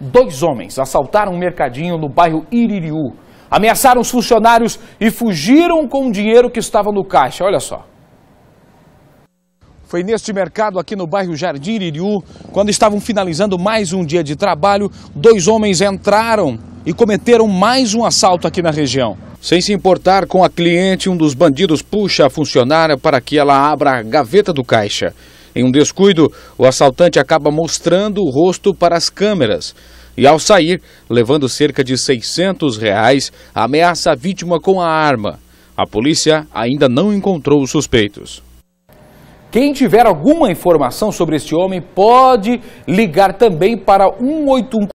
dois homens assaltaram um mercadinho no bairro Iririú, ameaçaram os funcionários e fugiram com o dinheiro que estava no caixa. Olha só. Foi neste mercado aqui no bairro Jardim Iririú, quando estavam finalizando mais um dia de trabalho, dois homens entraram e cometeram mais um assalto aqui na região. Sem se importar com a cliente, um dos bandidos puxa a funcionária para que ela abra a gaveta do caixa. Em um descuido, o assaltante acaba mostrando o rosto para as câmeras e, ao sair, levando cerca de 600 reais, ameaça a vítima com a arma. A polícia ainda não encontrou os suspeitos. Quem tiver alguma informação sobre este homem pode ligar também para 181.